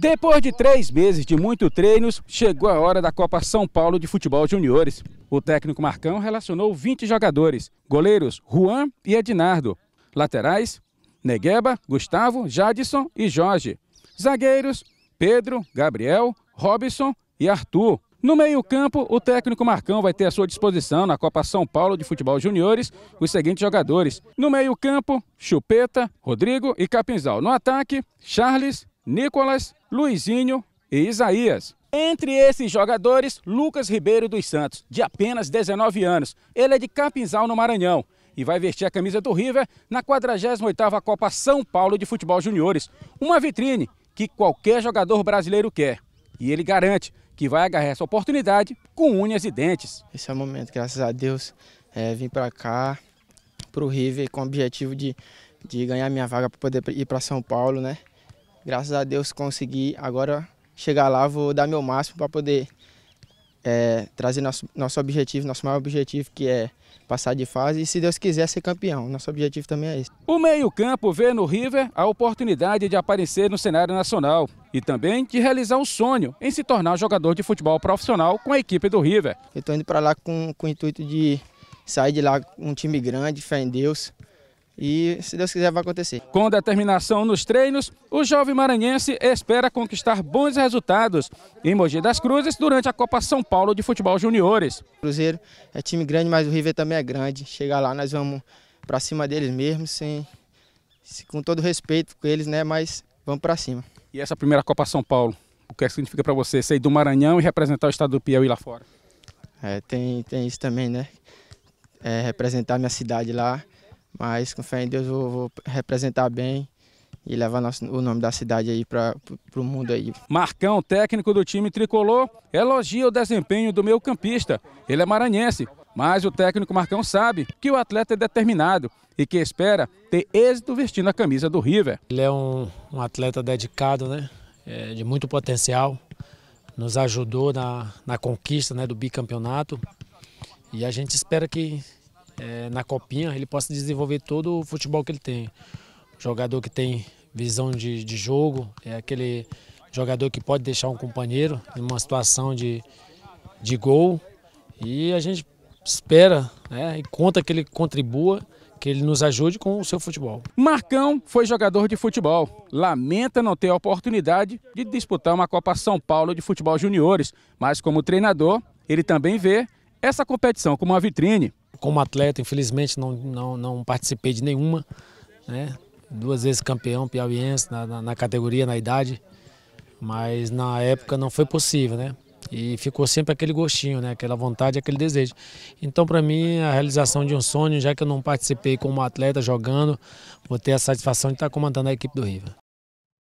Depois de três meses de muito treinos, chegou a hora da Copa São Paulo de Futebol Juniores. O técnico Marcão relacionou 20 jogadores, goleiros Juan e Ednardo, laterais Negueba, Gustavo, Jadson e Jorge, zagueiros Pedro, Gabriel, Robson e Arthur. No meio-campo, o técnico Marcão vai ter à sua disposição na Copa São Paulo de Futebol Juniores os seguintes jogadores. No meio-campo, Chupeta, Rodrigo e Capinzal. No ataque, Charles, Nicolas, Luizinho e Isaías. Entre esses jogadores, Lucas Ribeiro dos Santos, de apenas 19 anos. Ele é de Capinzal, no Maranhão, e vai vestir a camisa do River na 48ª Copa São Paulo de Futebol Juniores. Uma vitrine que qualquer jogador brasileiro quer. E ele garante que vai agarrar essa oportunidade com unhas e dentes. Esse é o momento, graças a Deus, é, vim para cá, para o River, com o objetivo de, de ganhar minha vaga para poder ir para São Paulo, né? Graças a Deus consegui. Agora chegar lá, vou dar meu máximo para poder é, trazer nosso, nosso objetivo, nosso maior objetivo, que é passar de fase e, se Deus quiser, ser campeão. Nosso objetivo também é esse. O meio-campo vê no River a oportunidade de aparecer no cenário nacional e também de realizar um sonho em se tornar jogador de futebol profissional com a equipe do River. Eu estou indo para lá com, com o intuito de sair de lá um time grande, fé em Deus, e, se Deus quiser, vai acontecer. Com determinação nos treinos, o jovem maranhense espera conquistar bons resultados em Mogi das Cruzes durante a Copa São Paulo de Futebol Juniores. Cruzeiro é time grande, mas o River também é grande. Chegar lá, nós vamos para cima deles mesmo, sem, com todo respeito com eles, né? Mas vamos para cima. E essa primeira Copa São Paulo, o que é significa para você sair do Maranhão e representar o estado do Piauí lá fora? É, tem, tem isso também, né? É, representar minha cidade lá mas com fé em Deus vou, vou representar bem e levar nosso, o nome da cidade aí para o mundo aí. Marcão, técnico do time tricolor, elogia o desempenho do meio campista. Ele é maranhense, mas o técnico Marcão sabe que o atleta é determinado e que espera ter êxito vestindo a camisa do River. Ele é um, um atleta dedicado, né? É, de muito potencial. Nos ajudou na, na conquista né, do bicampeonato. E a gente espera que é, na copinha, ele possa desenvolver todo o futebol que ele tem. Jogador que tem visão de, de jogo, é aquele jogador que pode deixar um companheiro em uma situação de, de gol. E a gente espera né, e conta que ele contribua, que ele nos ajude com o seu futebol. Marcão foi jogador de futebol. Lamenta não ter a oportunidade de disputar uma Copa São Paulo de futebol juniores, mas como treinador, ele também vê essa competição como uma vitrine como atleta, infelizmente não, não, não participei de nenhuma. Né? Duas vezes campeão piauiense na, na, na, categoria, na idade, mas na época não foi possível, né? E ficou sempre aquele gostinho, né? aquela vontade, aquele desejo. Então, para mim, a realização de um sonho, já que eu não participei como atleta jogando, vou ter a satisfação de estar comandando a equipe do River.